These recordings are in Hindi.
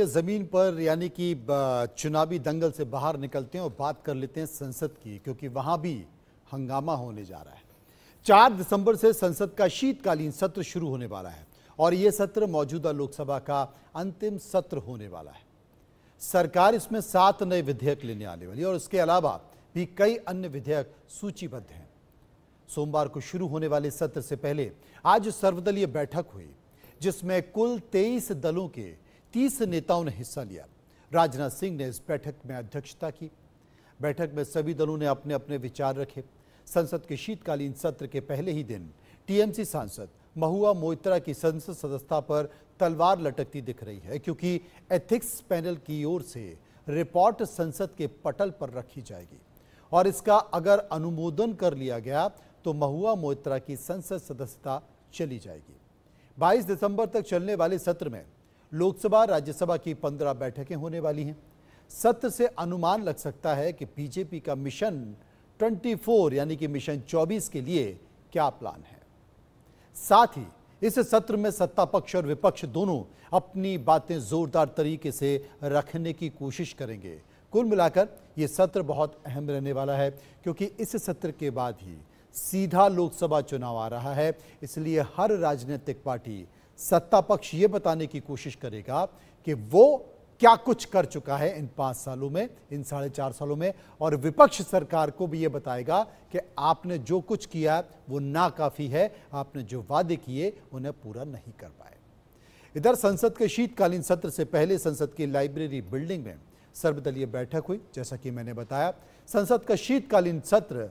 जमीन पर यानी कि चुनावी दंगल से बाहर निकलते हैं और बात कर लेते हैं संसद की क्योंकि वहां भी हंगामा होने जा रहा है चार दिसंबर से संसद का शीतकालीन सत्र शुरू होने वाला है और ये सत्र मौजूदा लोकसभा का अंतिम सत्र होने वाला है सरकार इसमें सात नए विधेयक लेने आने वाली है और इसके अलावा भी कई अन्य विधेयक सूचीबद्ध हैं सोमवार को शुरू होने वाले सत्र से पहले आज सर्वदलीय बैठक हुई जिसमें कुल तेईस दलों के तीस नेताओं ने हिस्सा लिया राजनाथ सिंह ने इस बैठक में अध्यक्षता की बैठक में सभी दलों ने अपने अपने विचार रखे संसद के शीतकालीन सत्र के पहले ही दिन टीएमसी सांसद महुआ मोइत्रा की संसद सदस्यता पर तलवार लटकती दिख रही है क्योंकि एथिक्स पैनल की ओर से रिपोर्ट संसद के पटल पर रखी जाएगी और इसका अगर अनुमोदन कर लिया गया तो महुआ मोइत्रा की संसद सदस्यता चली जाएगी 22 दिसंबर तक चलने वाले सत्र में लोकसभा राज्यसभा की पंद्रह बैठकें होने वाली हैं सत्र से अनुमान लग सकता है कि बीजेपी का मिशन 24 यानी कि मिशन 24 के लिए क्या प्लान है साथ ही इस सत्र में सत्ता पक्ष और विपक्ष दोनों अपनी बातें जोरदार तरीके से रखने की कोशिश करेंगे कुल मिलाकर यह सत्र बहुत अहम रहने वाला है क्योंकि इस सत्र के बाद ही सीधा लोकसभा चुनाव आ रहा है इसलिए हर राजनीतिक पार्टी सत्ता पक्ष ये बताने की कोशिश करेगा कि वो क्या कुछ कर चुका है इन पांच सालों में इन साढ़े चार सालों में और विपक्ष सरकार को भी ये बताएगा कि आपने जो कुछ किया वो नाकाफी है आपने जो वादे किए उन्हें पूरा नहीं कर पाए इधर संसद के शीतकालीन सत्र से पहले संसद की लाइब्रेरी बिल्डिंग में सर्वदलीय बैठक हुई जैसा कि मैंने बताया संसद का शीतकालीन सत्र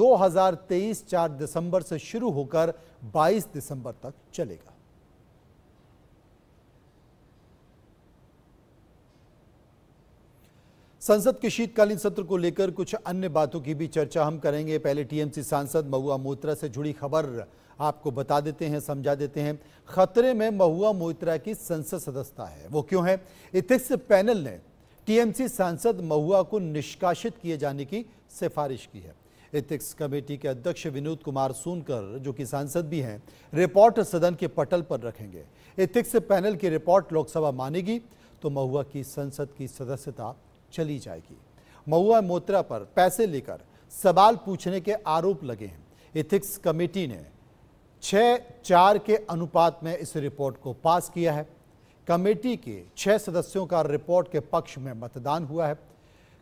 2023 चार दिसंबर से शुरू होकर 22 दिसंबर तक चलेगा संसद के शीतकालीन सत्र को लेकर कुछ अन्य बातों की भी चर्चा हम करेंगे पहले टीएमसी सांसद महुआ मोत्रा से जुड़ी खबर आपको बता देते हैं समझा देते हैं खतरे में महुआ मोत्रा की संसद सदस्यता है वो क्यों है इथिक्स पैनल ने टीएमसी सांसद महुआ को निष्कासित किए जाने की सिफारिश की है इथिक्स कमेटी के अध्यक्ष विनोद कुमार सोनकर जो कि सांसद भी हैं रिपोर्ट सदन के पटल पर रखेंगे इथिक्स पैनल की रिपोर्ट लोकसभा मानेगी तो महुआ की संसद की सदस्यता चली जाएगी महुआ मोत्रा पर पैसे लेकर सवाल पूछने के आरोप लगे हैं इथिक्स कमेटी ने छः चार के अनुपात में इस रिपोर्ट को पास किया है कमेटी के छः सदस्यों का रिपोर्ट के पक्ष में मतदान हुआ है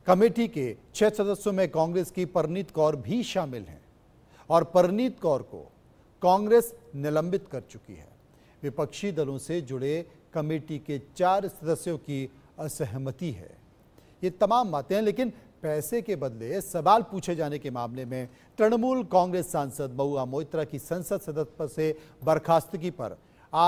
कमेटी के छः सदस्यों में कांग्रेस की परनीत कौर भी शामिल हैं और परनीत कौर को कांग्रेस निलंबित कर चुकी है विपक्षी दलों से जुड़े कमेटी के चार सदस्यों की असहमति है ये तमाम बातें हैं लेकिन पैसे के बदले सवाल पूछे जाने के मामले में तृणमूल कांग्रेस सांसद महुआ मोइत्रा की संसद सदस्य से बर्खास्तगी पर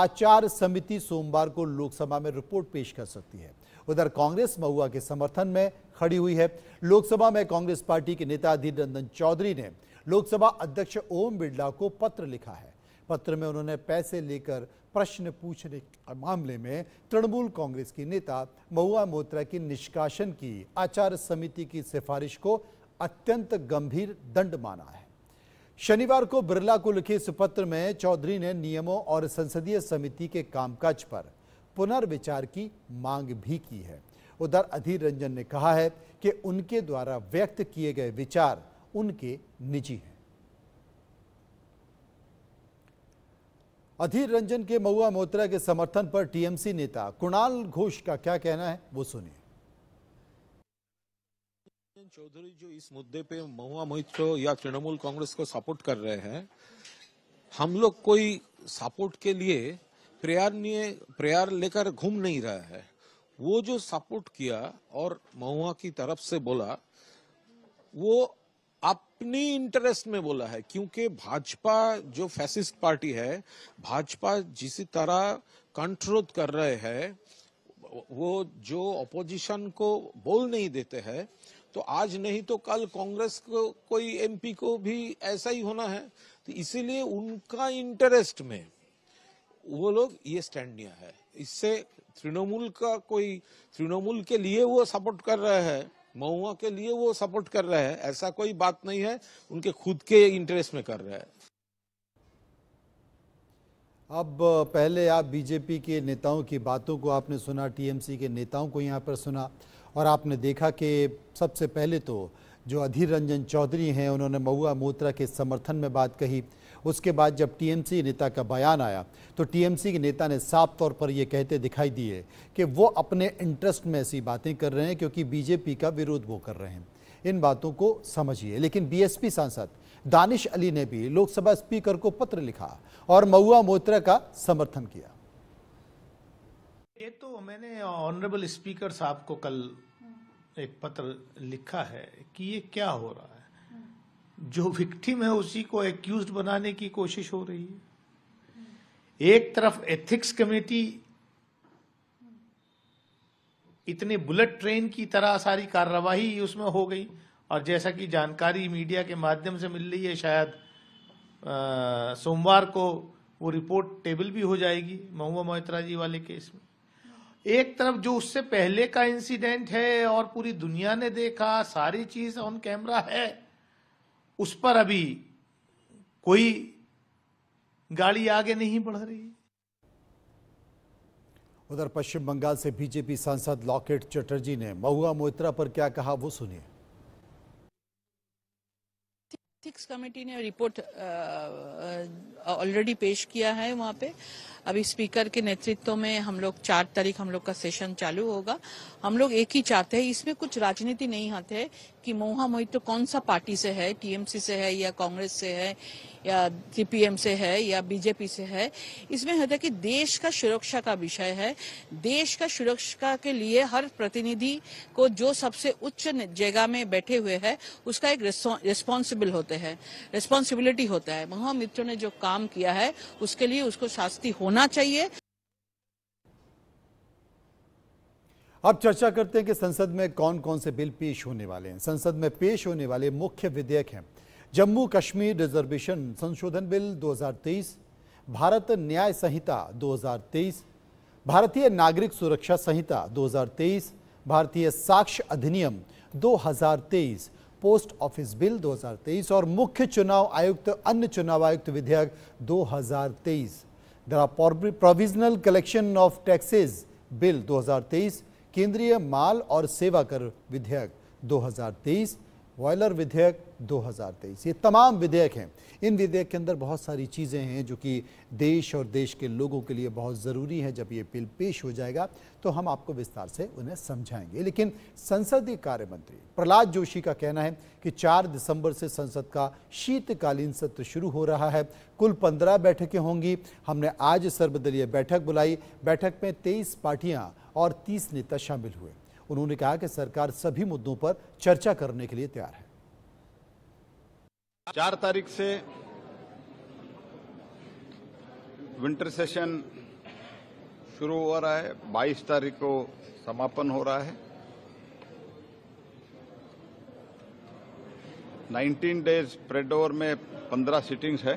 आचार समिति सोमवार को लोकसभा में रिपोर्ट पेश कर सकती है उधर कांग्रेस महुआ के समर्थन में खड़ी हुई है लोकसभा में कांग्रेस पार्टी के नेता अधीर रंजन चौधरी ने लोकसभा अध्यक्ष ओम बिरला को पत्र लिखा है पत्र में उन्होंने पैसे लेकर प्रश्न पूछने मामले में तृणमूल कांग्रेस की नेता महुआ मोत्रा की निष्कासन की आचार समिति की सिफारिश को अत्यंत गंभीर दंड माना है शनिवार को बिरला को लिखे इस पत्र में चौधरी ने नियमों और संसदीय समिति के कामकाज पर पुनर्विचार की मांग भी की है उधर अधीर रंजन ने कहा है कि उनके द्वारा व्यक्त किए गए विचार उनके निजी हैं अधीर रंजन के महुआ मोहतरा के समर्थन पर टीएमसी नेता कुणाल घोष का क्या कहना है वो सुनिए चौधरी जो इस मुद्दे पे महुआ मोहित्र या तृणमूल कांग्रेस को सपोर्ट कर रहे हैं हम लोग कोई सपोर्ट के लिए प्रयार प्रयार लेकर घूम नहीं रहा है वो जो सपोर्ट किया और महुआ की तरफ से बोला वो अपनी इंटरेस्ट में बोला है क्योंकि भाजपा जो फैसिस्ट पार्टी है भाजपा जिस तरह कंट्रोल कर रहे हैं वो जो ऑपोजिशन को बोल नहीं देते हैं तो आज नहीं तो कल कांग्रेस को कोई एमपी को भी ऐसा ही होना है तो इसीलिए उनका इंटरेस्ट में वो लोग ये स्टैंड लिया है इससे तृणमूल का कोई तृणमूल के लिए वो सपोर्ट कर रहे हैं महुआ के लिए वो सपोर्ट कर रहे हैं ऐसा कोई बात नहीं है उनके खुद के इंटरेस्ट में कर रहे हैं अब पहले आप बीजेपी के नेताओं की बातों को आपने सुना टीएमसी के नेताओं को यहाँ पर सुना और आपने देखा कि सबसे पहले तो जो अधीर रंजन चौधरी हैं उन्होंने महुआ मोत्रा के समर्थन में बात कही उसके बाद जब टीएमसी नेता का बयान आया तो टीएमसी के नेता ने साफ तौर पर यह कहते दिखाई दिए कि वो अपने इंटरेस्ट में ऐसी बातें कर रहे हैं क्योंकि बीजेपी का विरोध वो कर रहे हैं इन बातों को समझिए लेकिन बीएसपी सांसद दानिश अली ने भी लोकसभा स्पीकर को पत्र लिखा और महुआ मोत्रा का समर्थन किया ये तो मैंने ऑनरेबल स्पीकर साहब को कल एक पत्र लिखा है कि ये क्या हो रहा है जो विक्टिम है उसी को एक्यूज बनाने की कोशिश हो रही है एक तरफ एथिक्स कमेटी इतने बुलेट ट्रेन की तरह सारी कार्रवाई उसमें हो गई और जैसा कि जानकारी मीडिया के माध्यम से मिल रही है शायद सोमवार को वो रिपोर्ट टेबल भी हो जाएगी महुआ मोहित्रा जी वाले केस में एक तरफ जो उससे पहले का इंसिडेंट है और पूरी दुनिया ने देखा सारी चीज ऑन कैमरा है उस पर अभी कोई गाड़ी आगे नहीं बढ़ रही उधर पश्चिम बंगाल से बीजेपी सांसद लॉकेट चटर्जी ने महुआ मोहित्रा पर क्या कहा वो सुनिए कमेटी ने रिपोर्ट ऑलरेडी uh, uh, पेश किया है वहाँ पे अभी स्पीकर के नेतृत्व में हम लोग चार तारीख हम लोग का सेशन चालू होगा हम लोग एक ही चाहते हैं इसमें कुछ राजनीति नहीं आते है कि मोहा मोहित तो कौन सा पार्टी से है टीएमसी से है या कांग्रेस से है या सीपीएम से है या बीजेपी से है इसमें होता है कि देश का सुरक्षा का विषय है देश का सुरक्षा के लिए हर प्रतिनिधि को जो सबसे उच्च जगह में बैठे हुए है उसका एक रिस्पॉन्सिबल होते हैं रिस्पॉन्सिबिलिटी होता है मोहा मित्र ने जो काम किया है उसके लिए उसको शास्ति होना होना चाहिए अब चर्चा करते हैं कि संसद में कौन कौन से बिल पेश होने वाले हैं संसद में पेश होने वाले मुख्य विधेयक हैं जम्मू कश्मीर रिजर्वेशन संशोधन बिल 2023, भारत न्याय संहिता 2023, भारतीय नागरिक सुरक्षा संहिता 2023, भारतीय साक्ष्य अधिनियम 2023, पोस्ट ऑफिस बिल 2023 और मुख्य चुनाव आयुक्त अन्य चुनाव आयुक्त विधेयक दो there are provisional collection of taxes bill 2023 केंद्रीय माल और सेवा कर विधेयक 2023 वॉयलर विधेयक 2023 ये तमाम विधेयक हैं इन विधेयक के अंदर बहुत सारी चीज़ें हैं जो कि देश और देश के लोगों के लिए बहुत ज़रूरी है जब ये बिल पेश हो जाएगा तो हम आपको विस्तार से उन्हें समझाएंगे लेकिन संसदीय कार्य मंत्री प्रहलाद जोशी का कहना है कि 4 दिसंबर से संसद का शीतकालीन सत्र शुरू हो रहा है कुल पंद्रह बैठकें होंगी हमने आज सर्वदलीय बैठक बुलाई बैठक में तेईस पार्टियाँ और तीस नेता शामिल हुए उन्होंने कहा कि सरकार सभी मुद्दों पर चर्चा करने के लिए तैयार है चार तारीख से विंटर सेशन शुरू हो रहा है बाईस तारीख को समापन हो रहा है 19 डेज स्प्रेड ओवर में 15 सिटिंग्स है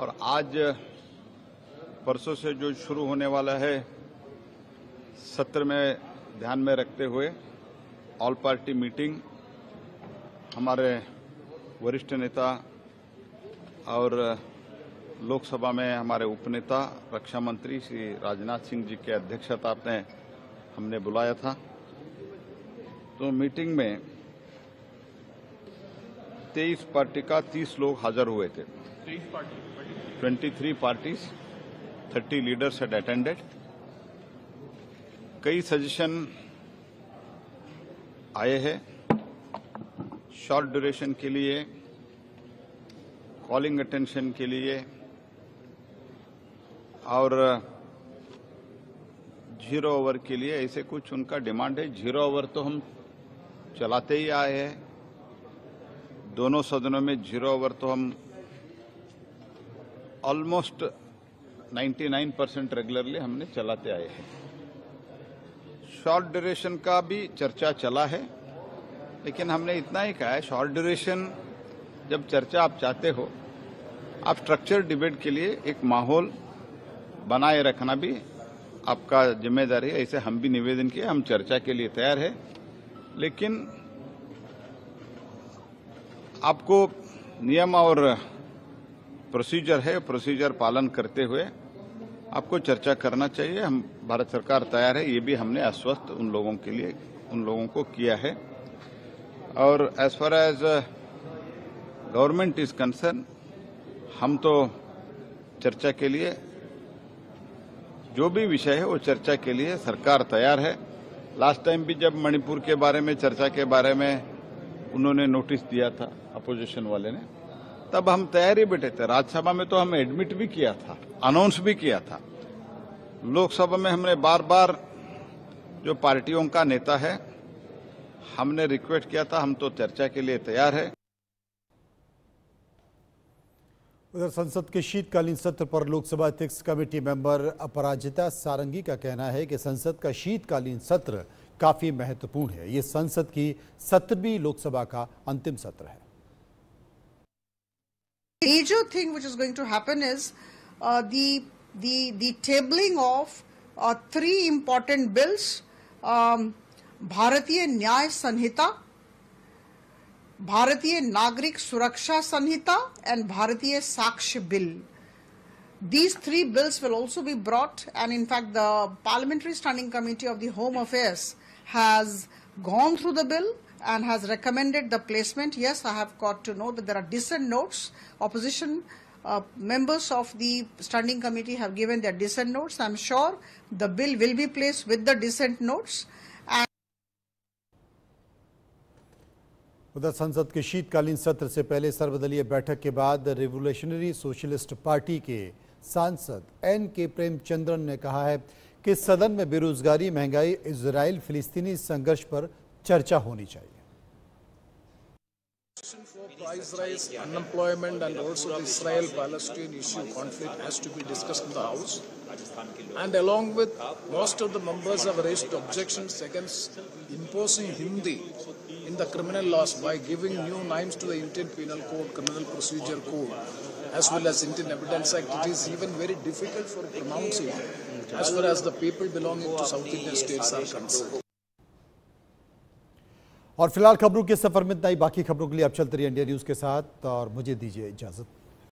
और आज परसों से जो शुरू होने वाला है सत्र में ध्यान में रखते हुए ऑल पार्टी मीटिंग हमारे वरिष्ठ नेता और लोकसभा में हमारे उपनेता रक्षा मंत्री श्री राजनाथ सिंह जी के अध्यक्षता में हमने बुलाया था तो मीटिंग में 23 पार्टी का 30 लोग हाजिर हुए थे 23 three parties 30 leaders had attended कई सजेशन आए हैं शॉर्ट ड्यूरेशन के लिए कॉलिंग अटेंशन के लिए और जीरो ओवर के लिए ऐसे कुछ उनका डिमांड है जीरो ओवर तो हम चलाते ही आए हैं दोनों सदनों में जीरो ओवर तो हम ऑलमोस्ट 99 परसेंट रेगुलरली हमने चलाते आए हैं शॉर्ट ड्यूरेशन का भी चर्चा चला है लेकिन हमने इतना ही कहा है शॉर्ट ड्यूरेशन जब चर्चा आप चाहते हो आप स्ट्रक्चर डिबेट के लिए एक माहौल बनाए रखना भी आपका जिम्मेदारी है ऐसे हम भी निवेदन किए हम चर्चा के लिए तैयार है लेकिन आपको नियम और प्रोसीजर है प्रोसीजर पालन करते हुए आपको चर्चा करना चाहिए हम भारत सरकार तैयार है ये भी हमने आश्वस्त उन लोगों के लिए उन लोगों को किया है और as far as government is concern हम तो चर्चा के लिए जो भी विषय है वो चर्चा के लिए सरकार तैयार है लास्ट टाइम भी जब मणिपुर के बारे में चर्चा के बारे में उन्होंने नोटिस दिया था अपोजिशन वाले ने तब हम तैयार ही बैठे थे राज्यसभा में तो हम एडमिट भी किया था अनाउंस भी किया था लोकसभा में हमने बार बार जो पार्टियों का नेता है हमने रिक्वेस्ट किया था हम तो चर्चा के लिए तैयार है उधर संसद के शीतकालीन सत्र पर लोकसभा अध्यक्ष कमेटी मेंबर अपराजिता सारंगी का कहना है कि संसद का शीतकालीन सत्र काफी महत्वपूर्ण है ये संसद की सत्रहवीं लोकसभा का अंतिम सत्र है major thing which is going to happen is uh, the, the tabling of uh, three important bills um, भारतीय Sanhita, Bharatiya भारतीय Suraksha Sanhita, and Bharatiya Saksh bill these three bills will also be brought and in fact the parliamentary standing committee of the home affairs has gone through the bill and has recommended the placement yes i have got to know that there are dissent notes opposition uh, members of the standing committee have given their dissent notes. I'm sure the bill will be placed with the dissent notes. उधर संसद के शीतकालीन सत्र से पहले सर्वदलीय बैठक के बाद रिवोल्यूशनरी सोशलिस्ट पार्टी के सांसद एन के प्रेमचंद्रन ने कहा है कि सदन में बेरोजगारी महंगाई इसराइल फिलिस्तीनी संघर्ष पर चर्चा होनी चाहिए price rise, unemployment, and also the Israel Palestine issue conflict has to be discussed in the House. And along with most of the members have raised objections against imposing Hindi in the criminal laws by giving new names to the Indian Penal Code, Criminal Procedure Code, as well as Indian Evidence Act. It is even very difficult for pronouncing as far as the people belonging to South Indian states are concerned. और फिलहाल खबरों के सफर में इतना ही बाकी खबरों के लिए आप चलते रहिए इंडिया न्यूज़ के साथ और मुझे दीजिए इजाज़त